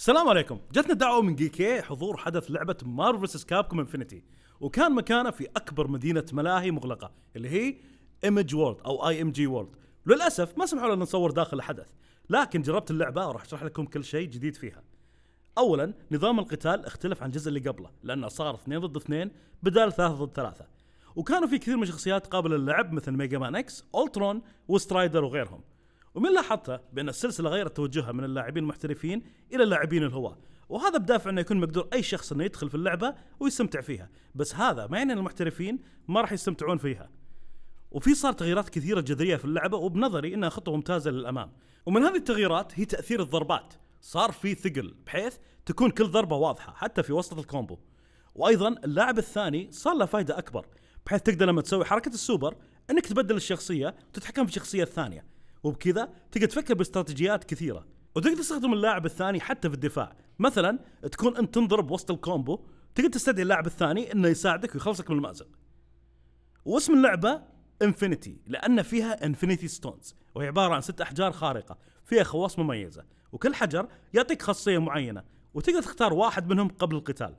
السلام عليكم جتنا دعوه من جيكي حضور حدث لعبه مارفل كاب كابكوم انفنتي وكان مكانه في اكبر مدينه ملاهي مغلقه اللي هي ايمج وورلد او اي ام جي وورلد للاسف ما سمحوا لنا نصور داخل الحدث لكن جربت اللعبه وراح اشرح لكم كل شيء جديد فيها اولا نظام القتال اختلف عن الجزء اللي قبله لانه صار اثنين ضد اثنين بدال ثلاثة ضد ثلاثة وكانوا في كثير من الشخصيات قابله للعب مثل ميجا مان اكس اولترون وسترايدر وغيرهم ومن لاحظته بأن السلسلة غيرت توجهها من اللاعبين المحترفين إلى اللاعبين الهواة وهذا بدافع انه يكون مقدور اي شخص انه يدخل في اللعبه ويستمتع فيها، بس هذا ما يعني ان المحترفين ما راح يستمتعون فيها. وفي صار تغييرات كثيره جذريه في اللعبه وبنظري انها خطوه ممتازه للامام. ومن هذه التغييرات هي تاثير الضربات، صار في ثقل بحيث تكون كل ضربه واضحه حتى في وسط الكومبو. وايضا اللاعب الثاني صار له فائده اكبر بحيث تقدر لما تسوي حركه السوبر انك تبدل الشخصيه وتتحكم في الشخصيه الثانيه. وبكذا تقدر تفكر باستراتيجيات كثيره وتقدر تستخدم اللاعب الثاني حتى في الدفاع مثلا تكون انت تنضرب وسط الكومبو تقدر تستدعي اللاعب الثاني انه يساعدك ويخلصك من المازق واسم اللعبه انفينيتي لان فيها انفينيتي ستونز وهي عباره عن ست احجار خارقه فيها خواص مميزه وكل حجر يعطيك خاصيه معينه وتقدر تختار واحد منهم قبل القتال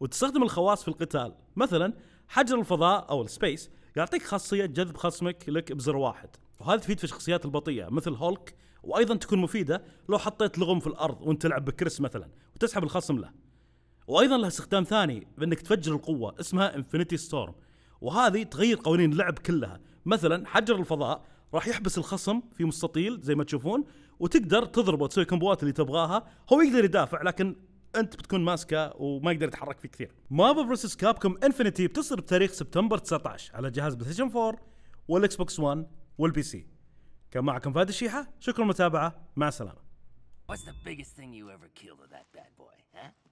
وتستخدم الخواص في القتال مثلا حجر الفضاء او السبيس يعطيك خاصيه جذب خصمك لك بزر واحد وهذا تفيد في الشخصيات البطيئه مثل هولك وايضا تكون مفيده لو حطيت لغم في الارض وانت تلعب بكريس مثلا وتسحب الخصم له وايضا لها استخدام ثاني بانك تفجر القوه اسمها انفينيتي ستورم وهذه تغير قوانين اللعب كلها مثلا حجر الفضاء راح يحبس الخصم في مستطيل زي ما تشوفون وتقدر تضربه وتسوي كمبوات اللي تبغاها هو يقدر يدافع لكن انت بتكون ماسكه وما يقدر يتحرك فيه كثير مارفل فيرسس كابكوم انفنتي بتصدر بتاريخ سبتمبر 19 على جهاز بلايستيشن 4 والاكس بوكس 1 والبي سي كان معكم فهد الشيحة شكرا للمتابعة مع السلامة What's the biggest thing you ever killed with that bad boy, huh?